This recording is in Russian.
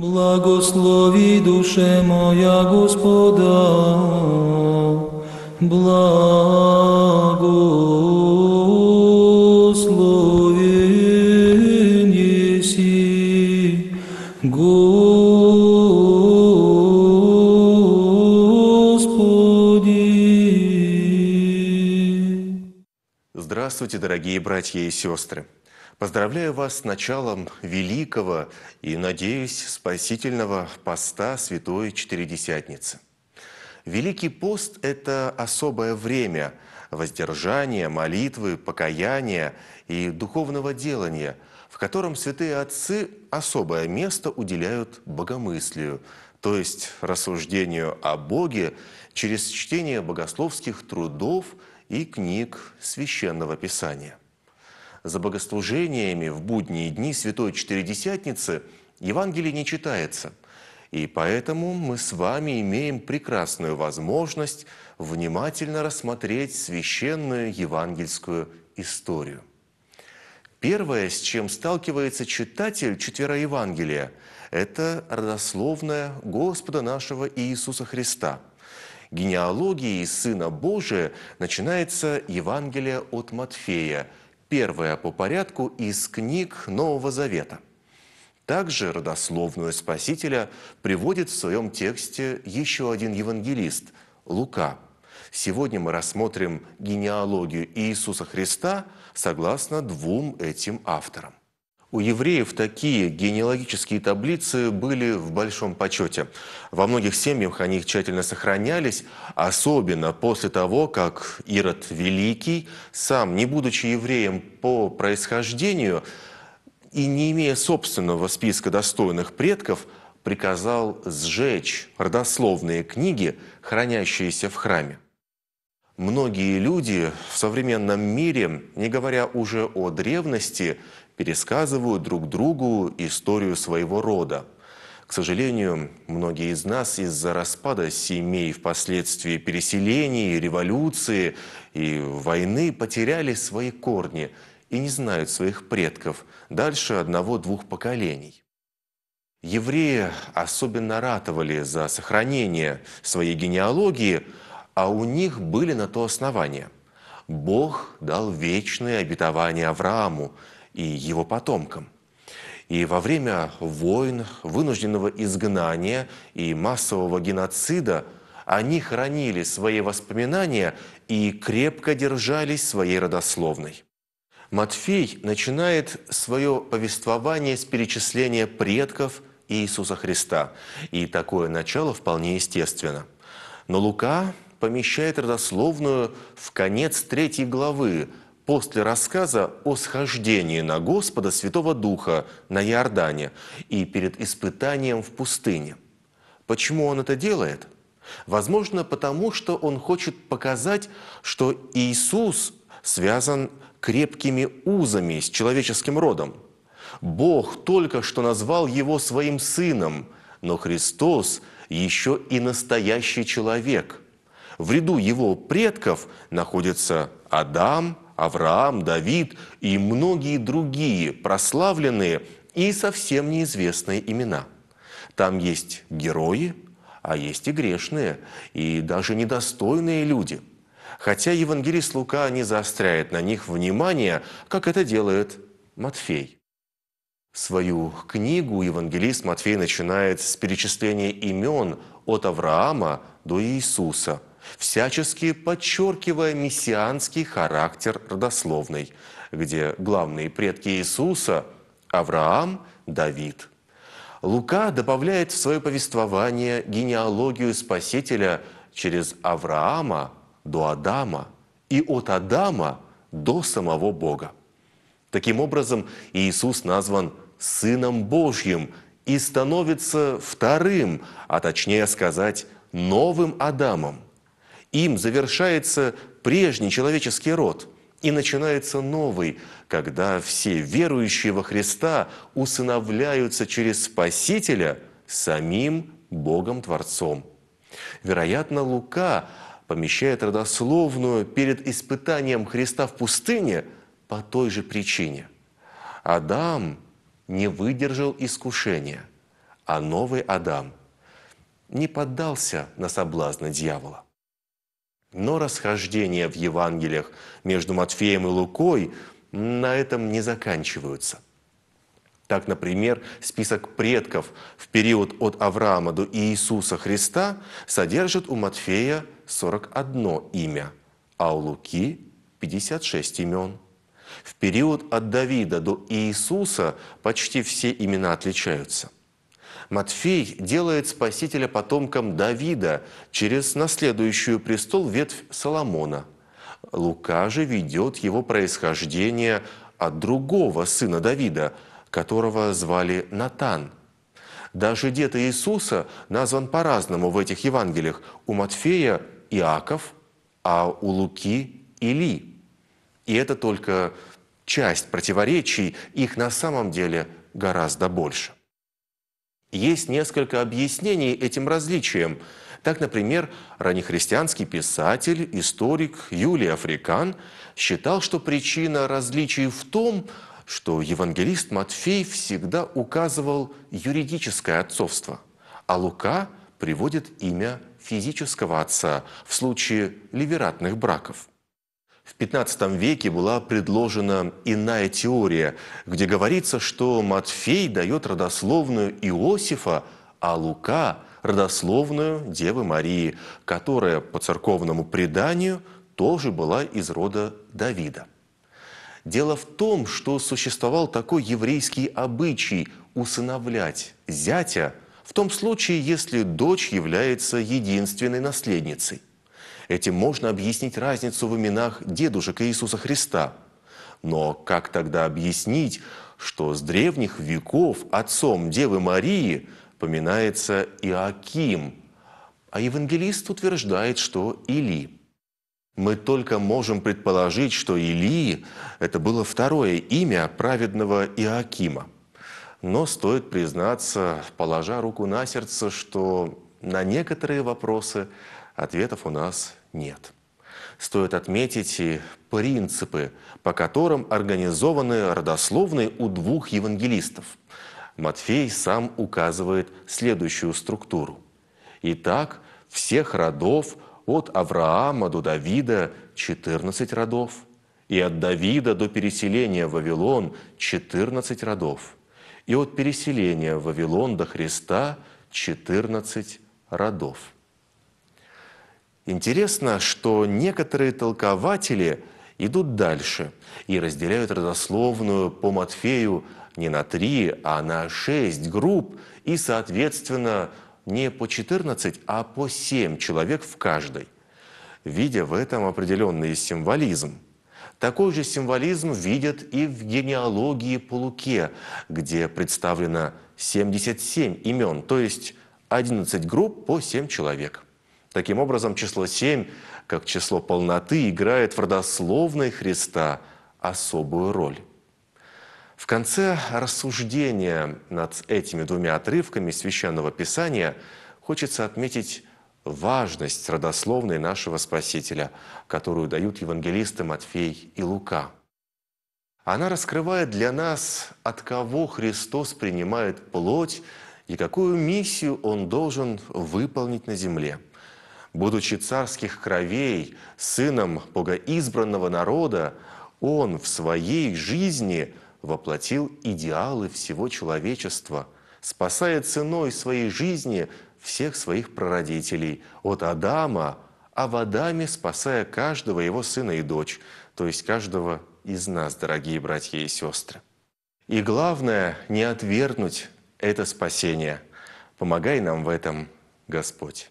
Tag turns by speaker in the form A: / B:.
A: Благослови душе моя Господа, благослови еси, Господи. Здравствуйте, дорогие братья и сестры! Поздравляю вас с началом великого и, надеюсь, спасительного поста Святой Четыредесятницы. Великий пост – это особое время воздержания, молитвы, покаяния и духовного делания, в котором святые отцы особое место уделяют богомыслию, то есть рассуждению о Боге через чтение богословских трудов и книг Священного Писания за богослужениями в будние дни Святой Четыредесятницы Евангелие не читается. И поэтому мы с вами имеем прекрасную возможность внимательно рассмотреть священную евангельскую историю. Первое, с чем сталкивается читатель четверо Евангелия, это родословная Господа нашего Иисуса Христа. Генеалогией Сына Божия начинается Евангелие от Матфея – первая по порядку из книг Нового Завета. Также родословную Спасителя приводит в своем тексте еще один евангелист – Лука. Сегодня мы рассмотрим генеалогию Иисуса Христа согласно двум этим авторам. У евреев такие генеалогические таблицы были в большом почете. Во многих семьях они тщательно сохранялись, особенно после того, как Ирод Великий, сам не будучи евреем по происхождению и не имея собственного списка достойных предков, приказал сжечь родословные книги, хранящиеся в храме. Многие люди в современном мире, не говоря уже о древности, пересказывают друг другу историю своего рода. К сожалению, многие из нас из-за распада семей впоследствии переселений, революции и войны потеряли свои корни и не знают своих предков дальше одного-двух поколений. Евреи особенно ратовали за сохранение своей генеалогии – а у них были на то основания. Бог дал вечное обетование Аврааму и его потомкам. И во время войн, вынужденного изгнания и массового геноцида они хранили свои воспоминания и крепко держались своей родословной. Матфей начинает свое повествование с перечисления предков Иисуса Христа, и такое начало вполне естественно. Но Лука помещает родословную в конец третьей главы, после рассказа о схождении на Господа Святого Духа на Иордане и перед испытанием в пустыне. Почему он это делает? Возможно, потому что он хочет показать, что Иисус связан крепкими узами с человеческим родом. Бог только что назвал его своим сыном, но Христос еще и настоящий человек – в ряду его предков находятся Адам, Авраам, Давид и многие другие прославленные и совсем неизвестные имена. Там есть герои, а есть и грешные, и даже недостойные люди. Хотя евангелист Лука не заостряет на них внимание, как это делает Матфей. Свою книгу евангелист Матфей начинает с перечисления имен от Авраама до Иисуса – всячески подчеркивая мессианский характер родословной, где главные предки Иисуса – Авраам, Давид. Лука добавляет в свое повествование генеалогию Спасителя через Авраама до Адама и от Адама до самого Бога. Таким образом, Иисус назван Сыном Божьим и становится вторым, а точнее сказать, новым Адамом – им завершается прежний человеческий род и начинается новый, когда все верующие во Христа усыновляются через Спасителя самим Богом-Творцом. Вероятно, Лука помещает родословную перед испытанием Христа в пустыне по той же причине. Адам не выдержал искушения, а новый Адам не поддался на соблазны дьявола. Но расхождения в Евангелиях между Матфеем и Лукой на этом не заканчиваются. Так, например, список предков в период от Авраама до Иисуса Христа содержит у Матфея 41 имя, а у Луки 56 имен. В период от Давида до Иисуса почти все имена отличаются. Матфей делает спасителя потомком Давида через наследующую престол ветвь Соломона. Лука же ведет его происхождение от другого сына Давида, которого звали Натан. Даже дед Иисуса назван по-разному в этих Евангелиях. У Матфея – Иаков, а у Луки – Или. И это только часть противоречий, их на самом деле гораздо больше. Есть несколько объяснений этим различиям. Так, например, раннехристианский писатель, историк Юлий Африкан считал, что причина различий в том, что евангелист Матфей всегда указывал юридическое отцовство, а Лука приводит имя физического отца в случае ливератных браков – в XV веке была предложена иная теория, где говорится, что Матфей дает родословную Иосифа, а Лука – родословную Девы Марии, которая по церковному преданию тоже была из рода Давида. Дело в том, что существовал такой еврейский обычай усыновлять зятя в том случае, если дочь является единственной наследницей – Этим можно объяснить разницу в именах дедушек Иисуса Христа. Но как тогда объяснить, что с древних веков отцом Девы Марии поминается Иаким, а евангелист утверждает, что Или. Мы только можем предположить, что Илии – это было второе имя праведного Иакима. Но стоит признаться, положа руку на сердце, что на некоторые вопросы Ответов у нас нет. Стоит отметить и принципы, по которым организованы родословные у двух евангелистов. Матфей сам указывает следующую структуру. Итак, всех родов от Авраама до Давида 14 родов, и от Давида до переселения в Вавилон 14 родов, и от переселения в Вавилон до Христа 14 родов. Интересно, что некоторые толкователи идут дальше и разделяют родословную по Матфею не на три, а на шесть групп и, соответственно, не по 14, а по семь человек в каждой, видя в этом определенный символизм. Такой же символизм видят и в генеалогии Полуке, где представлено 77 имен, то есть 11 групп по 7 человек. Таким образом, число 7, как число полноты, играет в родословной Христа особую роль. В конце рассуждения над этими двумя отрывками Священного Писания хочется отметить важность родословной нашего Спасителя, которую дают евангелисты Матфей и Лука. Она раскрывает для нас, от кого Христос принимает плоть и какую миссию Он должен выполнить на земле – Будучи царских кровей, сыном богоизбранного народа, он в своей жизни воплотил идеалы всего человечества, спасая ценой своей жизни всех своих прародителей, от Адама, а в Адаме спасая каждого его сына и дочь, то есть каждого из нас, дорогие братья и сестры. И главное, не отвергнуть это спасение. Помогай нам в этом, Господь.